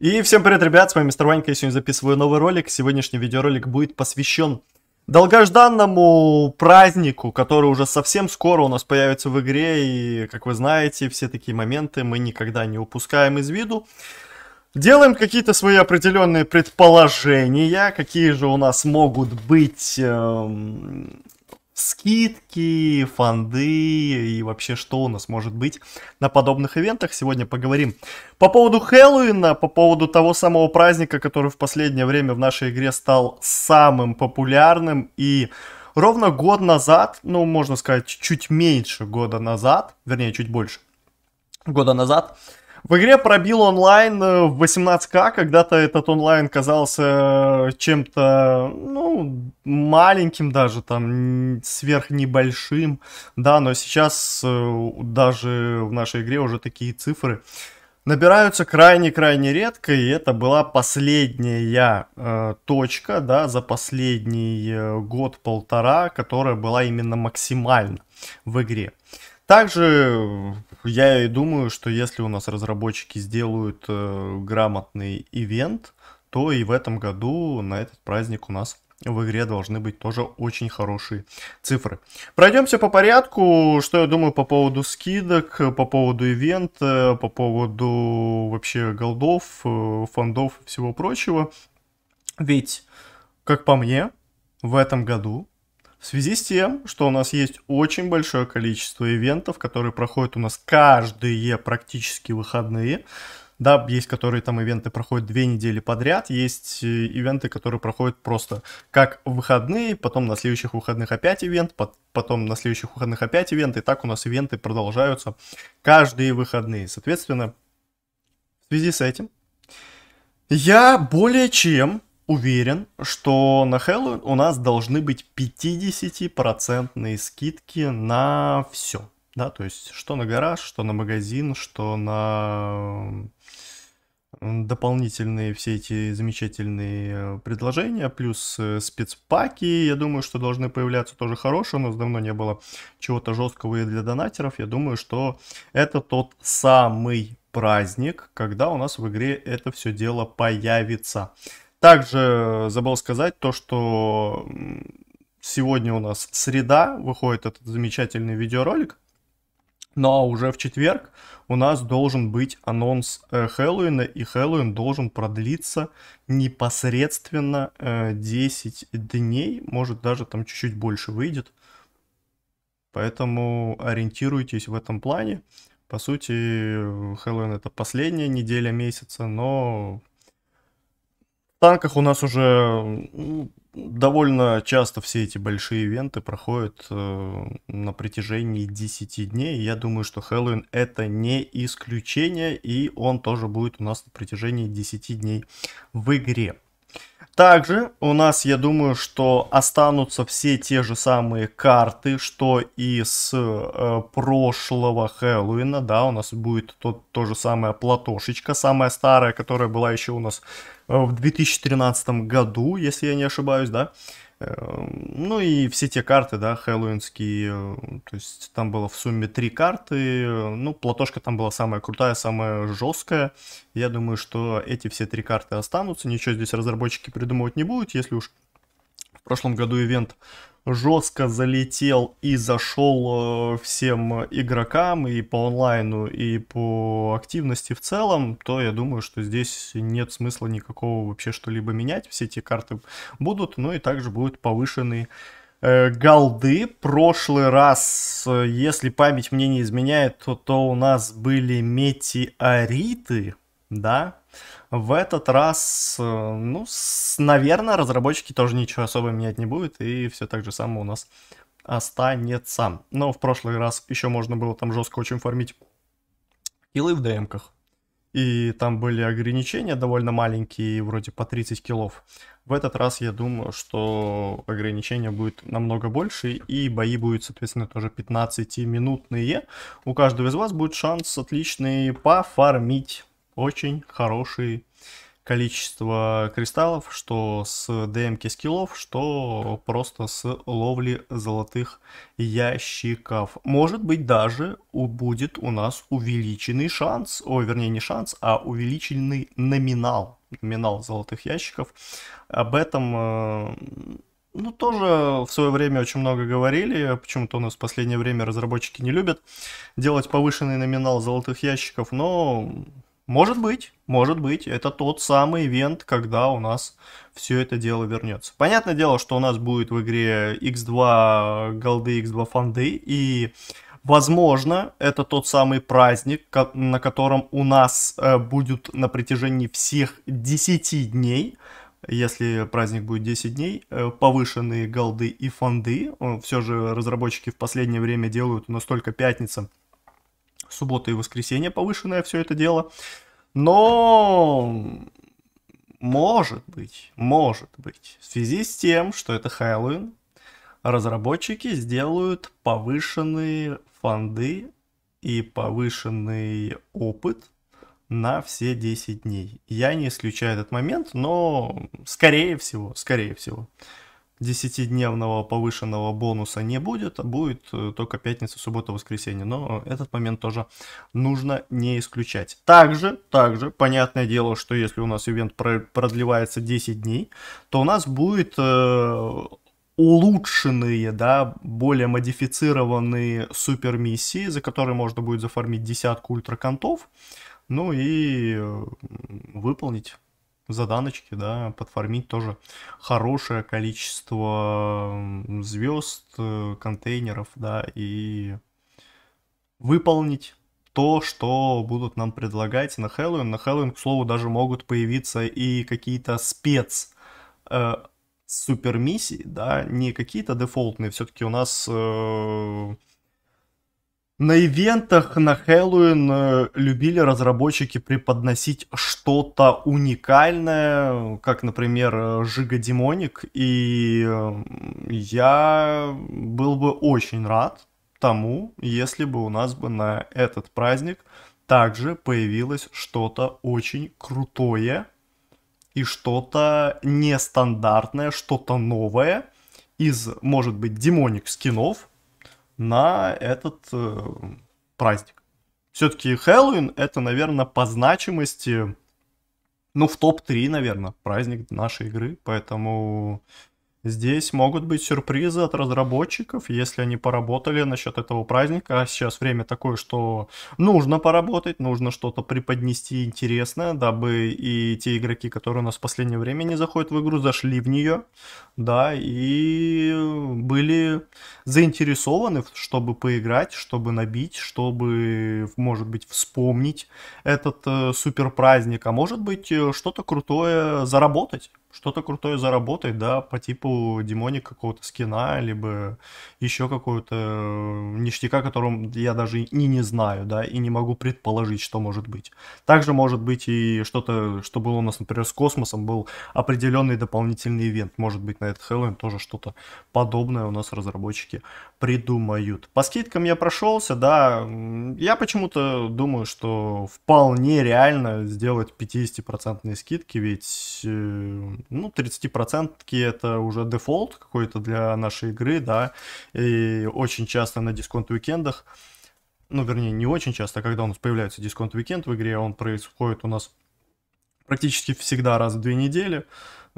И всем привет, ребят, с вами Мистер Ванька, я сегодня записываю новый ролик. Сегодняшний видеоролик будет посвящен долгожданному празднику, который уже совсем скоро у нас появится в игре, и, как вы знаете, все такие моменты мы никогда не упускаем из виду. Делаем какие-то свои определенные предположения, какие же у нас могут быть эм, скидки, фонды и вообще что у нас может быть на подобных ивентах. Сегодня поговорим по поводу Хэллоуина, по поводу того самого праздника, который в последнее время в нашей игре стал самым популярным и ровно год назад, ну можно сказать чуть меньше года назад, вернее чуть больше года назад, в игре пробил онлайн э, в 18к, когда-то этот онлайн казался э, чем-то, ну, маленьким даже, там, сверх небольшим, да, но сейчас э, даже в нашей игре уже такие цифры набираются крайне-крайне редко, и это была последняя э, точка, да, за последний год-полтора, которая была именно максимально в игре. Также я и думаю, что если у нас разработчики сделают э, грамотный ивент, то и в этом году на этот праздник у нас в игре должны быть тоже очень хорошие цифры. Пройдемся по порядку, что я думаю по поводу скидок, по поводу ивента, по поводу вообще голдов, э, фондов и всего прочего. Ведь, как по мне, в этом году в связи с тем, что у нас есть очень большое количество ивентов, которые проходят у нас каждые практически выходные, да, есть, которые там ивенты проходят две недели подряд, есть э, ивенты, которые проходят просто как выходные, потом на следующих выходных опять ивент, потом на следующих выходных опять ивент, и так у нас ивенты продолжаются каждые выходные. Соответственно, в связи с этим я более чем уверен, что на Хэллоуин у нас должны быть 50% скидки на все. Да, то есть что на гараж, что на магазин, что на дополнительные все эти замечательные э, предложения, плюс э, спецпаки, я думаю, что должны появляться тоже хорошие, у нас давно не было чего-то жесткого и для донатеров, я думаю, что это тот самый праздник, когда у нас в игре это все дело появится. Также э, забыл сказать то, что сегодня у нас среда, выходит этот замечательный видеоролик. Ну а уже в четверг у нас должен быть анонс э, Хэллоуина, и Хэллоуин должен продлиться непосредственно э, 10 дней, может даже там чуть-чуть больше выйдет. Поэтому ориентируйтесь в этом плане. По сути, э, Хэллоуин это последняя неделя месяца, но в танках у нас уже довольно часто все эти большие ивенты проходят э, на протяжении 10 дней. Я думаю, что Хэллоуин это не исключение, и он тоже будет у нас на протяжении 10 дней в игре. Также у нас, я думаю, что останутся все те же самые карты, что и с э, прошлого Хэллоуина, да, у нас будет тот, то же самое платошечка, самая старая, которая была еще у нас в 2013 году, если я не ошибаюсь, да. Эм, ну и все те карты, да, хэллоуинские, э, то есть там было в сумме три карты, ну, платошка там была самая крутая, самая жесткая, я думаю, что эти все три карты останутся, ничего здесь разработчики придумывать не будут, если уж прошлом году ивент жестко залетел и зашел э, всем игрокам и по онлайну, и по активности в целом, то я думаю, что здесь нет смысла никакого вообще что-либо менять. Все эти карты будут, ну и также будут повышены э, голды. Прошлый раз, э, если память мне не изменяет, то, то у нас были метеориты, да, в этот раз, э, ну, с, наверное, разработчики тоже ничего особо менять не будут, и все так же самое у нас останется. Но в прошлый раз еще можно было там жестко очень фармить килы в ДМках. И там были ограничения довольно маленькие, вроде по 30 килов. В этот раз я думаю, что ограничения будет намного больше, и бои будут, соответственно, тоже 15-минутные. У каждого из вас будет шанс отличный пофармить очень хорошие количество кристаллов, что с ДМки скиллов, что просто с ловли золотых ящиков. Может быть даже будет у нас увеличенный шанс, о, вернее не шанс, а увеличенный номинал, номинал золотых ящиков. Об этом э, ну, тоже в свое время очень много говорили, почему-то у нас в последнее время разработчики не любят делать повышенный номинал золотых ящиков, но может быть, может быть, это тот самый ивент, когда у нас все это дело вернется. Понятное дело, что у нас будет в игре X2 голды, X2 фанды, и возможно, это тот самый праздник, на котором у нас э, будет на протяжении всех 10 дней если праздник будет 10 дней, э, повышенные голды и фанды. Все же разработчики в последнее время делают настолько пятницам суббота и воскресенье повышенное все это дело. Но может быть, может быть, в связи с тем, что это Хэллоуин, разработчики сделают повышенные фонды и повышенный опыт на все 10 дней. Я не исключаю этот момент, но скорее всего, скорее всего. 10-дневного повышенного бонуса не будет, а будет э, только пятница, суббота, воскресенье. Но этот момент тоже нужно не исключать. Также, также, понятное дело, что если у нас ивент продлевается 10 дней, то у нас будет э, улучшенные, да, более модифицированные супермиссии, за которые можно будет заформить десятку ультраконтов, ну и э, выполнить заданочки, да, подформить тоже хорошее количество звезд, э, контейнеров, да, и выполнить то, что будут нам предлагать на Хэллоуин. На Хэллоуин, к слову, даже могут появиться и какие-то спец э, супермиссии, да, не какие-то дефолтные, все-таки у нас э, на ивентах на Хэллоуин э, любили разработчики преподносить что-то уникальное, как, например, э, Жига Демоник, и э, я был бы очень рад тому, если бы у нас бы на этот праздник также появилось что-то очень крутое и что-то нестандартное, что-то новое из, может быть, демоник скинов, на этот э, праздник. Все-таки Хэллоуин это, наверное, по значимости, ну, в топ-3, наверное, праздник нашей игры. Поэтому Здесь могут быть сюрпризы от разработчиков, если они поработали насчет этого праздника. А сейчас время такое, что нужно поработать, нужно что-то преподнести интересное, дабы и те игроки, которые у нас в последнее время не заходят в игру, зашли в нее, да, и были заинтересованы, чтобы поиграть, чтобы набить, чтобы, может быть, вспомнить этот э, супер праздник, а может быть, э, что-то крутое заработать что-то крутое заработать, да, по типу демоник какого-то скина, либо еще какого-то э, ништяка, которым я даже и не знаю, да, и не могу предположить, что может быть. Также может быть и что-то, что было у нас, например, с космосом, был определенный дополнительный ивент, может быть, на этот Хэллоуин тоже что-то подобное у нас разработчики придумают. По скидкам я прошелся, да, я почему-то думаю, что вполне реально сделать 50% скидки, ведь э, ну, 30% это уже дефолт какой-то для нашей игры, да, и очень часто на дисконт-уикендах, ну, вернее, не очень часто, а когда у нас появляется дисконт-уикенд в игре, он происходит у нас практически всегда раз в две недели.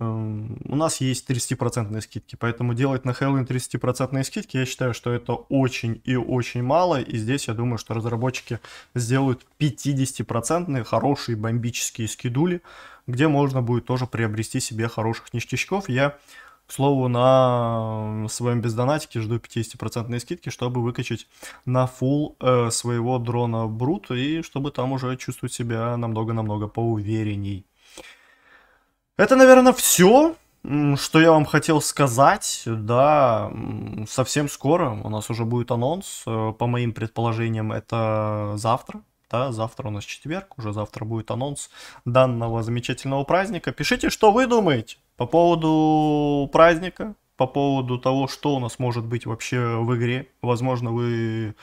Эм, у нас есть 30% скидки, поэтому делать на Хэллоуин 30% скидки, я считаю, что это очень и очень мало, и здесь я думаю, что разработчики сделают 50% хорошие бомбические скидули, где можно будет тоже приобрести себе хороших ништячков. Я к слову, на своем бездонатике жду 50% скидки, чтобы выкачать на фул э, своего дрона Брут, и чтобы там уже чувствовать себя намного-намного поуверенней. Это, наверное, все, что я вам хотел сказать. Да, совсем скоро у нас уже будет анонс. Э, по моим предположениям, это завтра. Да, завтра у нас четверг, уже завтра будет анонс данного замечательного праздника. Пишите, что вы думаете. По поводу праздника, по поводу того, что у нас может быть вообще в игре, возможно, вы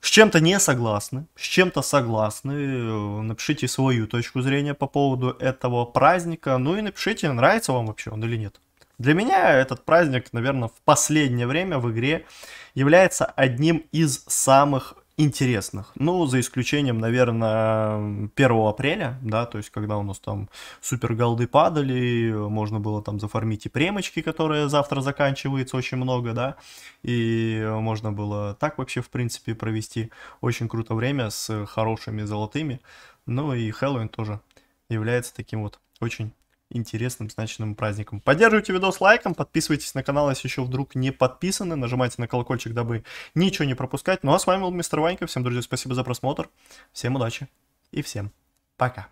с чем-то не согласны, с чем-то согласны, э, напишите свою точку зрения по поводу этого праздника, ну и напишите, нравится вам вообще он или нет. Для меня этот праздник, наверное, в последнее время в игре является одним из самых интересных. Ну, за исключением, наверное, 1 апреля, да, то есть, когда у нас там супер голды падали, можно было там зафармить и премочки, которые завтра заканчиваются очень много, да, и можно было так вообще, в принципе, провести очень круто время с хорошими золотыми. Ну и Хэллоуин тоже является таким вот очень интересным значимым праздником. Поддерживайте видос лайком, подписывайтесь на канал, если еще вдруг не подписаны, нажимайте на колокольчик, дабы ничего не пропускать. Ну а с вами был Мистер Ванька, всем, друзья, спасибо за просмотр, всем удачи и всем пока.